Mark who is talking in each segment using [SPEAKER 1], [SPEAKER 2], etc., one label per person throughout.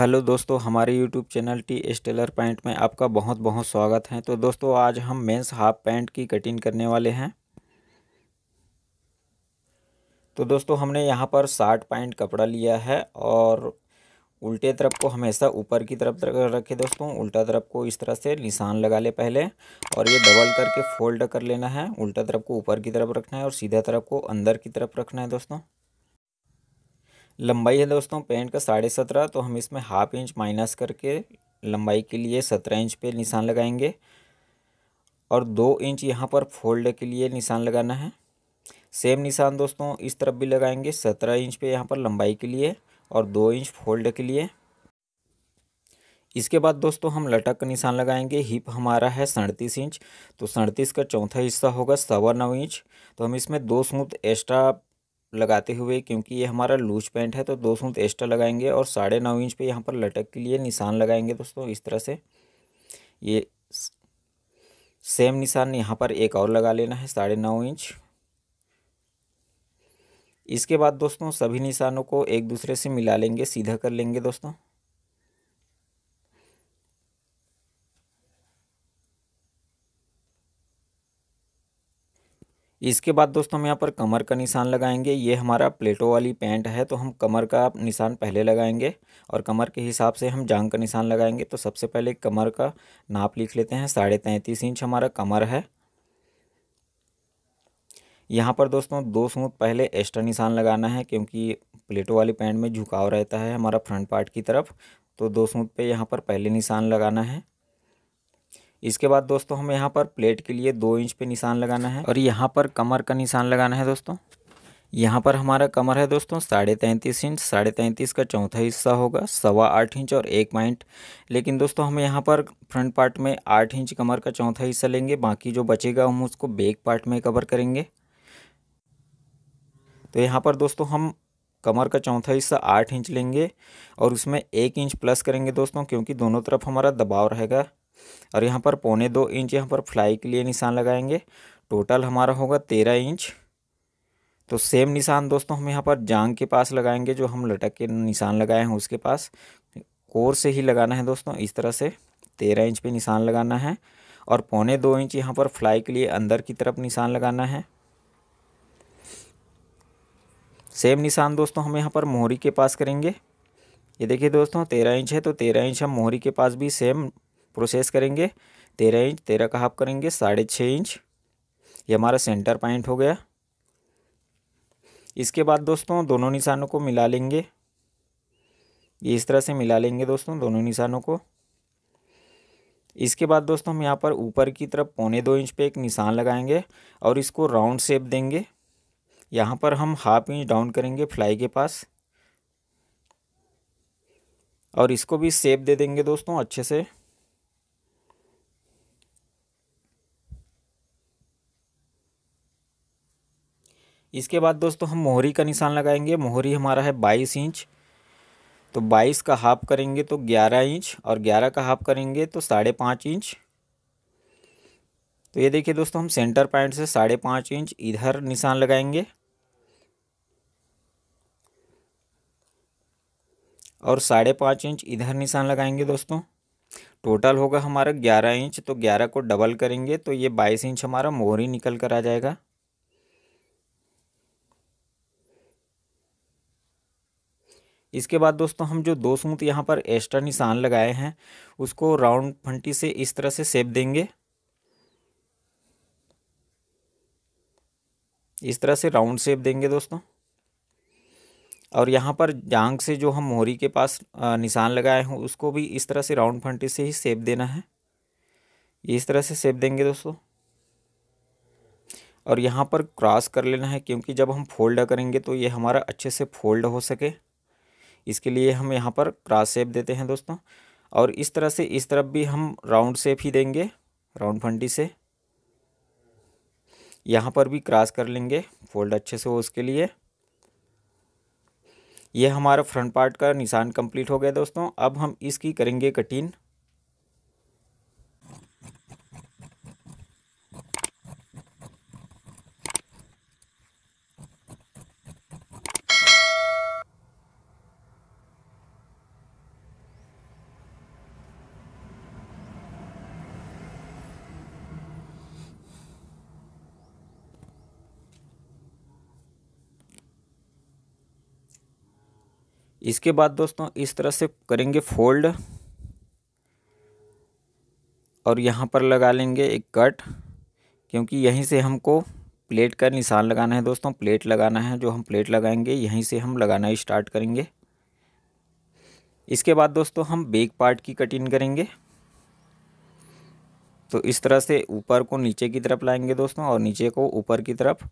[SPEAKER 1] hello दोस्तों हमारे YouTube channel T stellar pant में आपका बहुत बहुत स्वागत है तो दोस्तों आज हम मेंस हाफ पैंट की कटिंग करने वाले हैं तो दोस्तों हमने यहाँ पर साठ पैंट कपड़ा लिया है और उल्टे तरफ को हमेशा ऊपर की तरफ रखे दोस्तों उल्टा तरफ को इस तरह से निशान लगा ले पहले और ये डबल करके फोल्ड कर लेना है उल्टा तरफ को ऊपर की तरफ रखना है और सीधा तरफ को अंदर की तरफ रखना है दोस्तों लंबाई है दोस्तों पैंट का साढ़े सत्रह तो हम इसमें हाफ इंच माइनस करके लंबाई के लिए सत्रह इंच पे निशान लगाएंगे और दो इंच यहाँ पर फोल्ड के लिए निशान लगाना है सेम निशान दोस्तों इस तरफ भी लगाएंगे सत्रह इंच पे यहाँ पर लंबाई के लिए और दो इंच फोल्ड के लिए इसके बाद दोस्तों हम लटक का निशान लगाएंगे हिप हमारा है सड़तीस इंच तो सड़तीस का चौथा हिस्सा होगा सवा नौ इंच तो हम इसमें दो सूत एक्स्ट्रा लगाते हुए क्योंकि ये हमारा लूज पैंट है तो दो सूत एक्स्ट्रा लगाएंगे और साढ़े नौ इंच पे यहाँ पर लटक के लिए निशान लगाएंगे दोस्तों इस तरह से ये सेम निशान यहाँ पर एक और लगा लेना है साढ़े नौ इंच इसके बाद दोस्तों सभी निशानों को एक दूसरे से मिला लेंगे सीधा कर लेंगे दोस्तों इसके बाद दोस्तों हम यहाँ पर कमर का निशान लगाएंगे ये हमारा प्लेटो वाली पैंट है तो हम कमर का निशान पहले लगाएंगे और कमर के हिसाब से हम जांग का निशान लगाएंगे तो सबसे पहले कमर का नाप लिख लेते हैं साढ़े तैंतीस इंच हमारा कमर है यहाँ पर दोस्तों दो सूत पहले एक्स्ट्रा निशान लगाना है क्योंकि प्लेटो वाली पैंट में झुकाव रहता है हमारा फ्रंट पार्ट की तरफ तो दो सूत पर यहाँ पर पहले निशान लगाना है इसके बाद दोस्तों हमें यहाँ पर प्लेट के लिए दो इंच पे निशान लगाना है और यहाँ पर कमर का निशान लगाना है दोस्तों यहाँ पर हमारा कमर है दोस्तों साढ़े तैंतीस इंच साढ़े तैंतीस का चौथा हिस्सा होगा सवा आठ इंच और एक पॉइंट लेकिन दोस्तों हम यहाँ पर फ्रंट पार्ट में आठ इंच कमर का चौथा हिस्सा लेंगे बाकी जो बचेगा हम उसको बैक पार्ट में कवर करेंगे तो यहाँ पर दोस्तों हम कमर का चौथा हिस्सा आठ इंच लेंगे और उसमें एक इंच प्लस करेंगे दोस्तों क्योंकि दोनों तरफ हमारा दबाव रहेगा और यहाँ पर पौने दो इंच यहाँ पर फ्लाई के लिए निशान लगाएंगे टोटल हमारा होगा तेरह इंच तो सेम निशान दोस्तों हम यहाँ पर जांग के पास लगाएंगे जो हम लटक के निशान लगाए हैं उसके पास कोर से ही लगाना है दोस्तों इस तरह से तेरह इंच पे निशान लगाना है और पौने दो इंच यहाँ पर फ्लाई के लिए अंदर की तरफ निशान लगाना है सेम निशान दोस्तों हम यहाँ पर मोहरी के पास करेंगे ये देखिए दोस्तों तेरह इंच है तो तेरह इंच हम मोहरी के पास भी सेम प्रोसेस करेंगे तेरह इंच तेरह का हाफ करेंगे साढ़े छः इंच ये हमारा सेंटर पॉइंट हो गया इसके बाद दोस्तों दोनों निशानों को मिला लेंगे ये इस तरह से मिला लेंगे दोस्तों दोनों निशानों को इसके बाद दोस्तों हम यहाँ पर ऊपर की तरफ पौने दो इंच पे एक निशान लगाएंगे और इसको राउंड शेप देंगे यहाँ पर हम हाफ इंच डाउन करेंगे फ्लाई के पास और इसको भी शेप दे देंगे दोस्तों अच्छे से इसके बाद दोस्तों हम मोहरी का निशान लगाएंगे मोहरी हमारा है बाईस इंच तो बाईस का हाफ करेंगे तो ग्यारह इंच और ग्यारह का हाफ करेंगे तो साढ़े पाँच इंच तो ये देखिए दोस्तों हम सेंटर पॉइंट से साढ़े पाँच इंच इधर निशान लगाएंगे और साढ़े पाँच इंच इधर निशान लगाएंगे दोस्तों टोटल होगा हमारा ग्यारह इंच तो ग्यारह को डबल करेंगे तो ये बाईस इंच हमारा मोहरी निकल कर आ जाएगा इसके बाद दोस्तों हम जो दो सूत यहाँ पर एक्स्ट्रा निशान लगाए हैं उसको राउंड फंटी से इस तरह से सेप देंगे इस तरह से राउंड सेप देंगे दोस्तों और यहाँ पर जांग से जो हम मोहरी के पास निशान लगाए हैं उसको भी इस तरह से राउंड फंटी से ही सेप देना है इस तरह से सेप देंगे दोस्तों और यहाँ पर क्रॉस कर लेना है क्योंकि जब हम फोल्ड करेंगे तो ये हमारा अच्छे से फोल्ड हो सके इसके लिए हम यहाँ पर क्रॉस शेप देते हैं दोस्तों और इस तरह से इस तरफ भी हम राउंड शेप ही देंगे राउंड फंडी से यहाँ पर भी क्रॉस कर लेंगे फोल्ड अच्छे से हो उसके लिए ये हमारा फ्रंट पार्ट का निशान कंप्लीट हो गया दोस्तों अब हम इसकी करेंगे कटिंग इसके बाद दोस्तों इस तरह से करेंगे फोल्ड और यहाँ पर लगा लेंगे एक कट क्योंकि यहीं से हमको प्लेट का निशान लगाना है दोस्तों प्लेट लगाना है जो हम प्लेट लगाएंगे यहीं से हम लगाना स्टार्ट करेंगे इसके बाद दोस्तों हम बेक पार्ट की कटिंग करेंगे तो इस तरह से ऊपर को नीचे की तरफ लाएंगे दोस्तों और नीचे को ऊपर की तरफ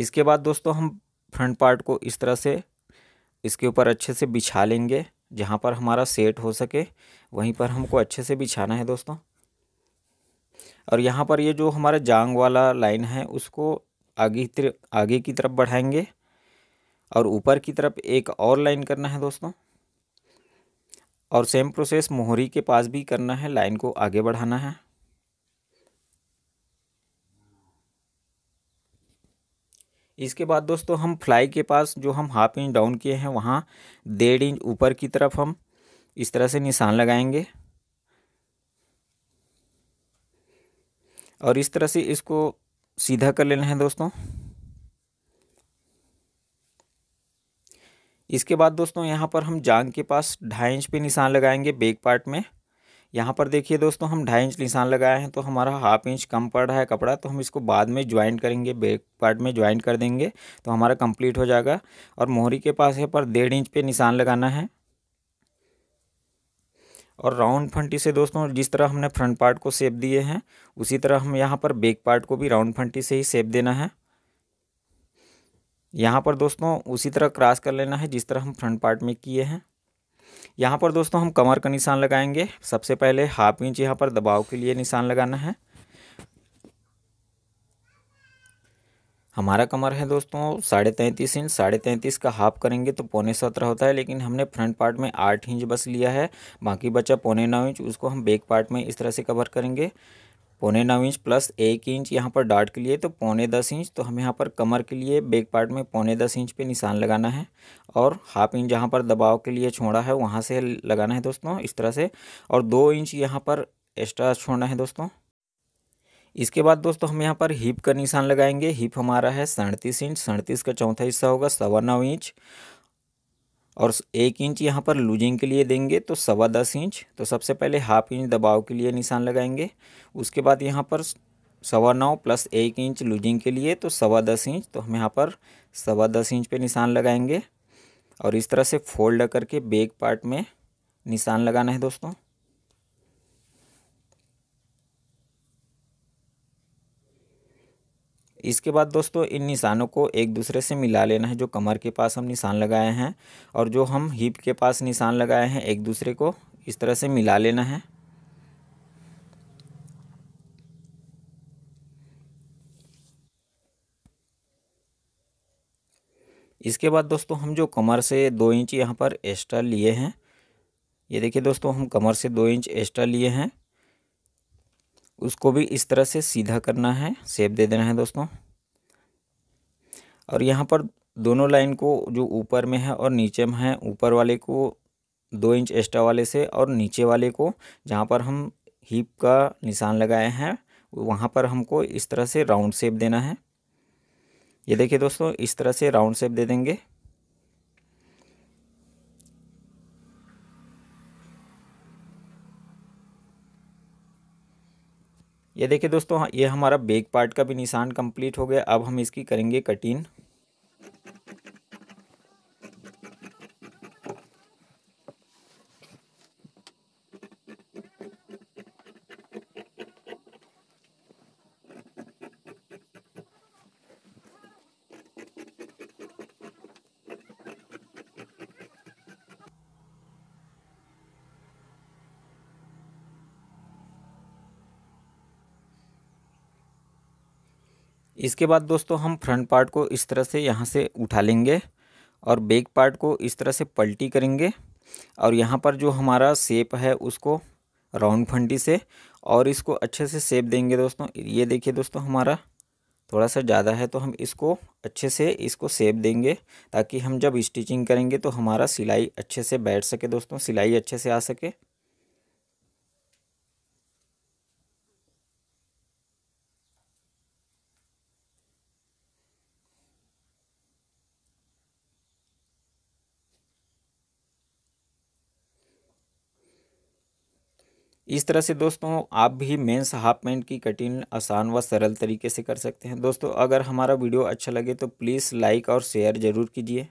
[SPEAKER 1] इसके बाद दोस्तों हम फ्रंट पार्ट को इस तरह से इसके ऊपर अच्छे से बिछा लेंगे जहाँ पर हमारा सेट हो सके वहीं पर हमको अच्छे से बिछाना है दोस्तों और यहाँ पर ये जो हमारा जांग वाला लाइन है उसको आगे आगे की तरफ बढ़ाएंगे और ऊपर की तरफ एक और लाइन करना है दोस्तों और सेम प्रोसेस मोहरी के पास भी करना है लाइन को आगे बढ़ाना है इसके बाद दोस्तों हम फ्लाई के पास जो हम हाफ इंच डाउन किए हैं वहाँ डेढ़ इंच ऊपर की तरफ हम इस तरह से निशान लगाएंगे और इस तरह से इसको सीधा कर लेना है दोस्तों इसके बाद दोस्तों यहाँ पर हम जांग के पास ढाई इंच पे निशान लगाएंगे बेक पार्ट में यहाँ पर देखिए दोस्तों हम ढाई इंच निशान लगाए हैं तो हमारा हाफ इंच कम पड़ रहा है कपड़ा तो हम इसको बाद में ज्वाइन करेंगे बैक पार्ट में ज्वाइन कर देंगे तो हमारा कंप्लीट हो जाएगा और मोहरी के पास है पर डेढ़ इंच पे निशान लगाना है और राउंड फंटी से दोस्तों जिस तरह हमने फ्रंट पार्ट को सेप दिए हैं उसी तरह हम यहाँ पर बैक पार्ट को भी राउंड फंटी से ही सेप देना है यहाँ पर दोस्तों उसी तरह क्रॉस कर लेना है जिस तरह हम फ्रंट पार्ट में किए हैं यहाँ पर दोस्तों हम कमर का निशान लगाएंगे सबसे पहले हाफ इंच यहाँ पर दबाव के लिए निशान लगाना है हमारा कमर है दोस्तों साढ़े तैंतीस इंच साढ़े तैंतीस का हाफ करेंगे तो पौने सत्रह होता है लेकिन हमने फ्रंट पार्ट में आठ इंच बस लिया है बाकी बचा पौने नौ इंच उसको हम बैक पार्ट में इस तरह से कवर करेंगे पौने नौ इंच प्लस एक इंच यहाँ पर डार्ट के लिए तो पौने दस इंच तो हम यहाँ पर कमर के लिए बैक पार्ट में पौने दस इंच पे निशान लगाना है और हाफ इंच जहाँ पर दबाव के लिए छोड़ा है वहाँ से लगाना है दोस्तों इस तरह से और दो इंच यहाँ पर एक्स्ट्रा छोड़ना है दोस्तों इसके बाद दोस्तों हम यहाँ पर हिप का निशान लगाएंगे हिप हमारा है सड़तीस इंच सड़तीस का चौथा हिस्सा होगा सवा नौ इंच और एक इंच यहाँ पर लूजिंग के लिए देंगे तो सवा दस इंच तो सबसे पहले हाफ इंच दबाव के लिए निशान लगाएंगे उसके बाद यहाँ पर सवा नौ प्लस एक इंच लूजिंग के लिए तो सवा दस इंच तो हम यहाँ पर सवा दस इंच पे निशान लगाएंगे और इस तरह से फोल्ड करके बैक पार्ट में निशान लगाना है दोस्तों इसके बाद दोस्तों इन निशानों को एक दूसरे से मिला लेना है जो कमर के पास हम निशान लगाए हैं और जो हम हिप के पास निशान लगाए हैं एक दूसरे को इस तरह से मिला लेना है इसके बाद दोस्तों हम जो कमर से दो इंच यहाँ पर एक्स्ट्रा लिए हैं ये देखिए दोस्तों हम कमर से दो इंच एक्स्ट्रा लिए हैं उसको भी इस तरह से सीधा करना है सेप दे देना है दोस्तों और यहाँ पर दोनों लाइन को जो ऊपर में है और नीचे में है ऊपर वाले को दो इंच एक्स्ट्रा वाले से और नीचे वाले को जहाँ पर हम हीप का निशान लगाए हैं वहाँ पर हमको इस तरह से राउंड शेप देना है ये देखिए दोस्तों इस तरह से राउंड शेप दे देंगे ये देखिए दोस्तों ये हमारा बेक पार्ट का भी निशान कंप्लीट हो गया अब हम इसकी करेंगे कटिंग इसके बाद दोस्तों हम फ्रंट पार्ट को इस तरह से यहाँ से उठा लेंगे और बैक पार्ट को इस तरह से पलटी करेंगे और यहाँ पर जो हमारा सेप है उसको राउंड फंडी से और इसको अच्छे से सेप देंगे दोस्तों ये देखिए दोस्तों हमारा थोड़ा सा ज़्यादा है तो हम इसको अच्छे से इसको सेप देंगे ताकि हम जब स्टिचिंग करेंगे तो हमारा सिलाई अच्छे से बैठ सके दोस्तों सिलाई अच्छे से आ सके इस तरह से दोस्तों आप भी मेंस हाफ पैंट की कटिंग आसान व सरल तरीके से कर सकते हैं दोस्तों अगर हमारा वीडियो अच्छा लगे तो प्लीज़ लाइक और शेयर ज़रूर कीजिए